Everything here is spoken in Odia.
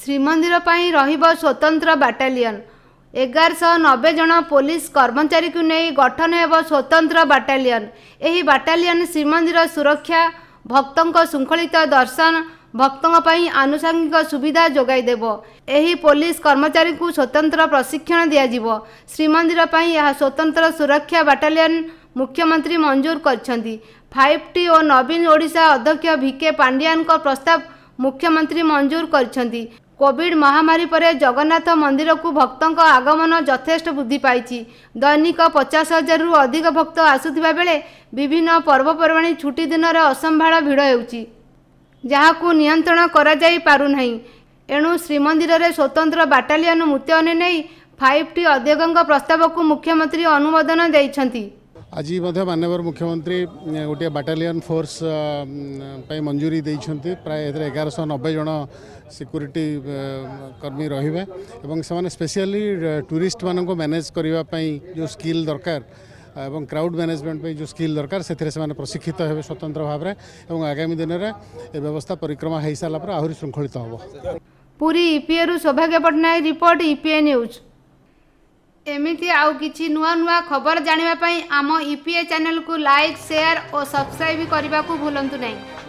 ଶ୍ରୀମନ୍ଦିର ପାଇଁ ରହିବ ସ୍ୱତନ୍ତ୍ର ବାଟାଲିଅନ୍ ଏଗାରଶହ ନବେ ଜଣ ପୋଲିସ କର୍ମଚାରୀକୁ ନେଇ ଗଠନ ହେବ ସ୍ୱତନ୍ତ୍ର ବାଟାଲିଅନ୍ ଏହି ବାଟାଲିଅନ୍ ଶ୍ରୀମନ୍ଦିର ସୁରକ୍ଷା ଭକ୍ତଙ୍କ ଶୃଙ୍ଖଳିତ ଦର୍ଶନ ଭକ୍ତଙ୍କ ପାଇଁ ଆନୁଷାଙ୍ଗିକ ସୁବିଧା ଯୋଗାଇଦେବ ଏହି ପୋଲିସ କର୍ମଚାରୀଙ୍କୁ ସ୍ୱତନ୍ତ୍ର ପ୍ରଶିକ୍ଷଣ ଦିଆଯିବ ଶ୍ରୀମନ୍ଦିର ପାଇଁ ଏହା ସ୍ୱତନ୍ତ୍ର ସୁରକ୍ଷା ବାଟାଲିଅନ୍ ମୁଖ୍ୟମନ୍ତ୍ରୀ ମଞ୍ଜୁର କରିଛନ୍ତି ଫାଇଭ୍ ଟି ଓ ନବୀନ ଓଡ଼ିଶା ଅଧ୍ୟକ୍ଷ ଭିକେ ପାଣ୍ଡିଆନଙ୍କ ପ୍ରସ୍ତାବ ମୁଖ୍ୟମନ୍ତ୍ରୀ ମଞ୍ଜୁର କରିଛନ୍ତି କୋଭିଡ ମହାମାରୀ ପରେ ଜଗନ୍ନାଥ ମନ୍ଦିରକୁ ଭକ୍ତଙ୍କ ଆଗମନ ଯଥେଷ୍ଟ ବୃଦ୍ଧି ପାଇଛି ଦୈନିକ ପଚାଶ ହଜାରରୁ ଅଧିକ ଭକ୍ତ ଆସୁଥିବା ବେଳେ ବିଭିନ୍ନ ପର୍ବପର୍ବାଣି ଛୁଟି ଦିନରେ ଅସମ୍ଭାଳ ଭିଡ଼ ହେଉଛି ଯାହାକୁ ନିୟନ୍ତ୍ରଣ କରାଯାଇପାରୁନାହିଁ ଏଣୁ ଶ୍ରୀମନ୍ଦିରରେ ସ୍ୱତନ୍ତ୍ର ବାଟାଲିୟନ ମୁତୟନ ନେଇ ଫାଇଭ୍ ଟି ଅଧ୍ୟକ୍ଷଙ୍କ ପ୍ରସ୍ତାବକୁ ମୁଖ୍ୟମନ୍ତ୍ରୀ ଅନୁମୋଦନ ଦେଇଛନ୍ତି आज मानव मुख्यमंत्री गोटे बाटालीयन फोर्स मंजूरी देखते प्राय एगार शह नबे जन सिक्यूरीटी कर्मी रेने स्पेशली टूरीस्ट मान मैनेज करने जो स्किल दरकार एवं क्राउड मैनेजमेंट पे जो स्किल दरकार से प्रशिक्षित हे स्वतंत्र भाव में आगामी दिन में व्यवस्था परिक्रमा हो सारा आहरी श्रृंखलित हो पुरी ईपीए रु पट्टनायक रिपोर्ट ईपीए न्यूज़ ଏମିତି ଆଉ କିଛି ନୂଆ ନୂଆ ଖବର ଜାଣିବା ପାଇଁ ଆମ ଇ ପି ଏ ଚ୍ୟାନେଲକୁ ଲାଇକ୍ ସେୟାର ଓ ସବସ୍କ୍ରାଇବ୍ କରିବାକୁ ଭୁଲନ୍ତୁ ନାହିଁ